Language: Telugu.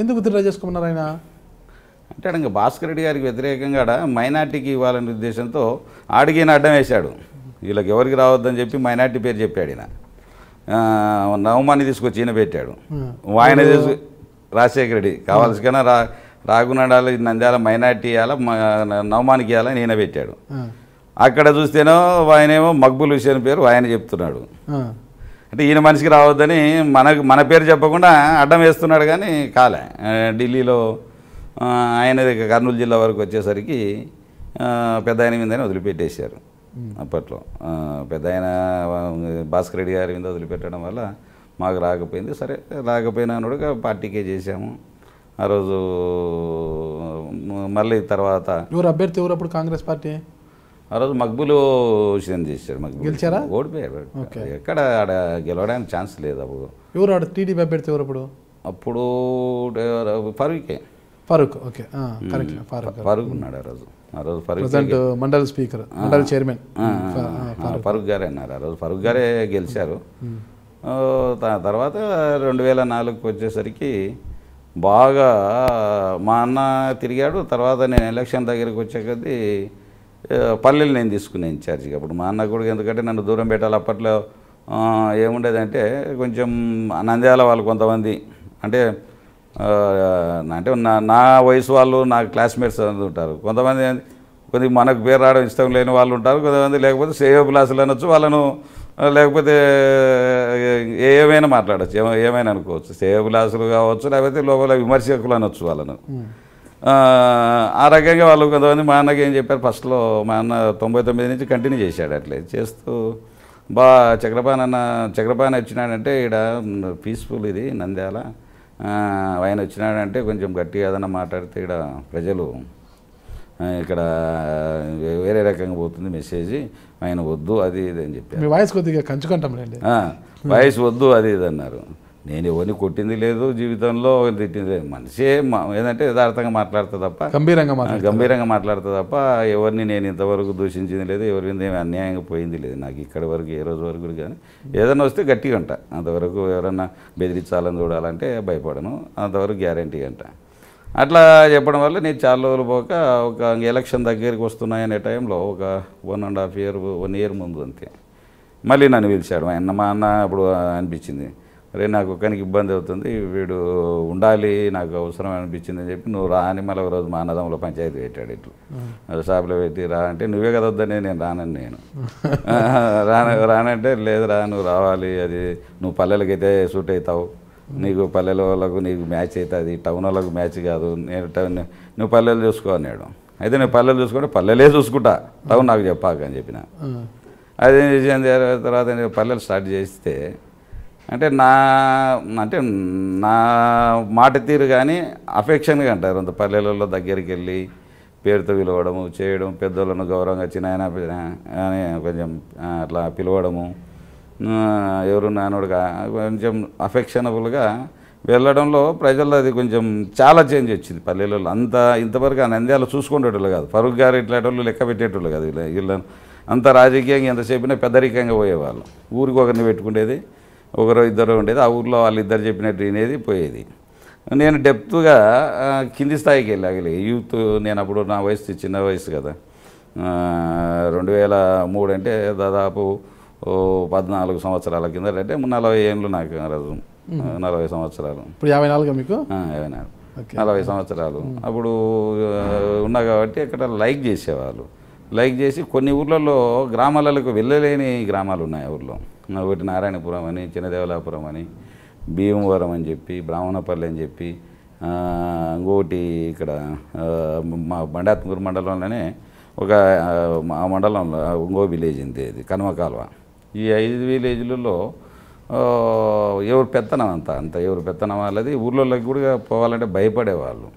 ఎందుకు విత్డ్రా చేసుకున్నారు ఆయన అంటే ఇంకా భాస్కర్ రెడ్డి గారికి వ్యతిరేకంగా మైనార్టీకి ఇవ్వాలనే ఉద్దేశంతో ఆడిగిన అడ్డం వేశాడు వీళ్ళకి ఎవరికి రావద్దని చెప్పి మైనార్టీ పేరు చెప్పాడు ఈయన నవమాన్ని తీసుకొచ్చి ఈయన పెట్టాడు ఆయన తీసుకు రాజశేఖర రెడ్డి కావాల్సిన రా రాగునాడాలి నంద్యాల మైనార్టీ ఇవ్వాల నవమానికి ఇవ్వాలని ఈయన పెట్టాడు అక్కడ చూస్తేనో ఆయనేమో మక్బుల్ హుసేన్ పేరు ఆయన చెప్తున్నాడు అంటే ఈయన మనిషికి రావద్దని మనకు మన పేరు చెప్పకుండా అడ్డం వేస్తున్నాడు కానీ కాలే ఢిల్లీలో ఆయన కర్నూలు జిల్లా వరకు వచ్చేసరికి పెద్ద ఆయన మీదని వదిలిపెట్టేశారు అప్పట్లో పెద్ద ఆయన భాస్కర్ రెడ్డి గారి మీద వదిలిపెట్టడం వల్ల మాకు రాకపోయింది సరే రాకపోయినా కూడా పార్టీకే చేశాము ఆ రోజు మళ్ళీ తర్వాత ఎవరు అభ్యర్థి ఎవరు అప్పుడు కాంగ్రెస్ పార్టీ ఆ రోజు మక్బులు విషయం చేశారు గెలిచారా ఓడిపోయారు ఎక్కడ ఆడ గెలవడానికి ఛాన్స్ లేదు అప్పుడు ఎవరు ఆడ టీడీపీ అభ్యర్థి ఎవరు అప్పుడు అప్పుడు ఫరూకే ఫరూక్ ఓకే ఫరూక్ ఉన్నాడు ఆ రోజు ఆ రోజు ఫరూక్ మండల్ స్పీకర్ మండల్ చైర్మన్ ఫరూక్ గారే అన్నారు ఆ రోజు ఫరూక్ గారే గెలిచారు తర్వాత రెండు వేల నాలుగుకి వచ్చేసరికి బాగా మా అన్న తిరిగాడు తర్వాత నేను ఎలక్షన్ దగ్గరికి వచ్చే కొద్దీ పల్లెలు నేను తీసుకునే ఇన్ఛార్జ్గా అప్పుడు మా అన్న కూడా ఎందుకంటే నన్ను దూరం పెట్టాలి అప్పట్లో ఏముండేదంటే కొంచెం నంద్యాల వాళ్ళు కొంతమంది అంటే అంటే నా నా వయసు వాళ్ళు నా క్లాస్మేట్స్ అనేది ఉంటారు కొంతమంది కొద్దిగా మనకు పేరు రావడం ఇష్టం లేని వాళ్ళు ఉంటారు కొంతమంది లేకపోతే సేవ క్లాసులు అనొచ్చు వాళ్ళను లేకపోతే ఏమైనా మాట్లాడచ్చు ఏమైనా అనుకోవచ్చు సేవలాసులు కావచ్చు లేకపోతే లోపల విమర్శకులు అనొచ్చు వాళ్ళను ఆ రకంగా వాళ్ళు కొంతమంది మా అన్నకి ఏం చెప్పారు ఫస్ట్లో మా అన్న తొంభై తొమ్మిది నుంచి కంటిన్యూ చేశాడు అట్లే చేస్తూ బా చక్రపాణి అన్న చక్రపాణి వచ్చినాడంటే ఇక్కడ పీస్ఫుల్ ఇది నంద్యాల ఆయన వచ్చినాడంటే కొంచెం గట్టిగా ఏదైనా మాట్లాడితే ఇక్కడ ప్రజలు ఇక్కడ వేరే రకంగా పోతుంది మెసేజ్ ఆయన వద్దు అది ఇది అని చెప్పారు మీ వాయిస్ కొద్దిగా కంచుకుంటాంలేండి వాయిస్ వద్దు అది ఇది అన్నారు నేను ఎవరిని కొట్టింది లేదు జీవితంలో తిట్టింది లేదు మనిషి ఏదంటే యథార్థంగా మాట్లాడుతుంది తప్ప గంభీరంగా గంభీరంగా మాట్లాడుతుంది తప్ప ఎవరిని నేను ఇంతవరకు దూషించింది లేదు ఎవరి అన్యాయంగా పోయింది లేదు నాకు ఇక్కడ వరకు ఏ రోజు వరకు కానీ ఏదైనా వస్తే గట్టిగా అంట అంతవరకు ఎవరన్నా బెదిరించాలని చూడాలంటే భయపడను అంతవరకు గ్యారంటీ అంట అట్లా చెప్పడం వల్ల నేను చాలా రోజులు పోక ఒక ఎలక్షన్ దగ్గరికి వస్తున్నాయనే టైంలో ఒక one and half year one year ముందు అంతే మళ్ళీ నన్ను పిలిచాడు ఆయన మా అన్న అప్పుడు అనిపించింది అరే నాకు ఒక్కనికి ఇబ్బంది అవుతుంది వీడు ఉండాలి నాకు అవసరం అనిపించింది అని చెప్పి నువ్వు రాని మళ్ళీ ఒకరోజు మా అన్నదంలో పంచాయతీ పెట్టాడు ఇట్లు షాప్లో పెట్టి రా అంటే నువ్వే కదా వద్దని నేను రానని నేను రాన రానంటే లేదు రా నువ్వు రావాలి అది నువ్వు పల్లెలకైతే సూట్ అవుతావు నీకు పల్లెల వాళ్ళకు నీకు మ్యాచ్ అవుతుంది టౌన్ వాళ్ళకు మ్యాచ్ కాదు నేను నువ్వు పల్లెలు చూసుకో అన్నాడు అయితే నేను పల్లెలు చూసుకుంటే పల్లెలే చూసుకుంటా టౌన్ నాకు చెప్పాక అని చెప్పిన అదే చేసిన తర్వాత నేను పల్లెలు స్టార్ట్ చేస్తే అంటే నా అంటే నా మాట తీరు కానీ అఫెక్షన్గా అంటారు అంత పల్లెలలో దగ్గరికి వెళ్ళి పేరుతో పిలవడము చేయడం పెద్దోళ్ళను గౌరవంగా చిన్న అని కొంచెం అట్లా పిలవడము ఎవరు నానోడుగా కొంచెం అఫెక్షనబుల్గా వెళ్ళడంలో ప్రజల్లో అది కొంచెం చాలా చేంజ్ వచ్చింది పల్లెలలో అంత ఇంతవరకు ఆ నంద్యాలు చూసుకునేటోళ్ళు కాదు ఫరూక్ గారు ఇట్లాంటి లెక్క పెట్టేటోళ్ళు కాదు వీళ్ళ అంత రాజకీయంగా చెప్పినా పెద్దరికంగా పోయేవాళ్ళు ఊరికి ఒకరిని పెట్టుకునేది ఒకరు ఇద్దరు ఉండేది ఆ ఊరిలో వాళ్ళు ఇద్దరు చెప్పినట్టు వినేది పోయేది నేను డెప్త్గా కింది స్థాయికి వెళ్ళాగలి యూత్ నేను అప్పుడు నా వయసు చిన్న వయసు కదా రెండు వేల మూడు అంటే దాదాపు ఓ పద్నాలుగు సంవత్సరాల కింద అంటే నలభై ఏళ్ళు నాకు రోజు నలభై సంవత్సరాలు ఇప్పుడు యాభై నాలుగు మీకు యాభై నాలుగు నలభై సంవత్సరాలు అప్పుడు ఉన్నా కాబట్టి ఇక్కడ లైక్ చేసేవాళ్ళు లైక్ చేసి కొన్ని ఊర్లలో గ్రామాలకు వెళ్ళలేని గ్రామాలు ఉన్నాయి ఊర్లో ఒకటి నారాయణపురం అని చిన్నదేవలాపురం అని భీమవరం అని చెప్పి బ్రాహ్మణపల్లి అని చెప్పి ఇంకోటి ఇక్కడ మా బండాత్మూరు మండలంలోనే ఒక మా మండలంలో ఇంకో విలేజ్ ఉంది ఇది కనుమ కాలువ ఈ ఐదు విలేజ్లలో ఎవరు పెత్తనం అంత అంత ఎవరు పెత్తనం వాళ్ళది ఊర్లోకి కూడా పోవాలంటే భయపడేవాళ్ళు